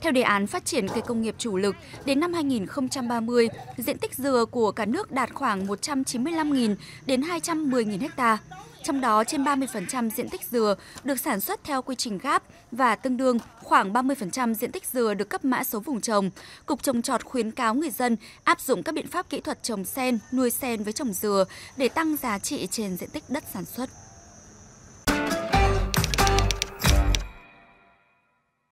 Theo đề án phát triển cây công nghiệp chủ lực, đến năm 2030, diện tích dừa của cả nước đạt khoảng 195.000 đến 210.000 ha. Trong đó trên 30% diện tích dừa được sản xuất theo quy trình gáp và tương đương khoảng 30% diện tích dừa được cấp mã số vùng trồng. Cục trồng trọt khuyến cáo người dân áp dụng các biện pháp kỹ thuật trồng sen, nuôi sen với trồng dừa để tăng giá trị trên diện tích đất sản xuất.